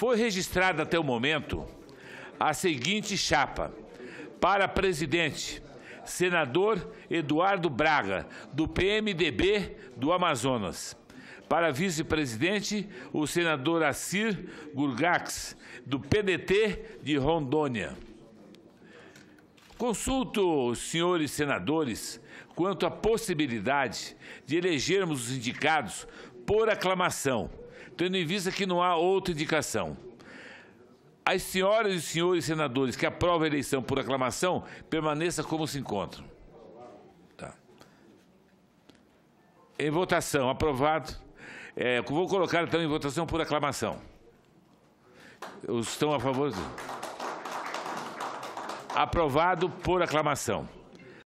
Foi registrada até o momento a seguinte chapa: para presidente, senador Eduardo Braga, do PMDB do Amazonas. Para vice-presidente, o senador Assir Gurgax, do PDT de Rondônia. Consulto os senhores senadores quanto à possibilidade de elegermos os indicados por aclamação tendo em vista que não há outra indicação. As senhoras e senhores senadores que aprovam a eleição por aclamação, permaneça como se encontram. Tá. Em votação, aprovado. É, vou colocar então em votação por aclamação. Os estão a favor? Aprovado por aclamação.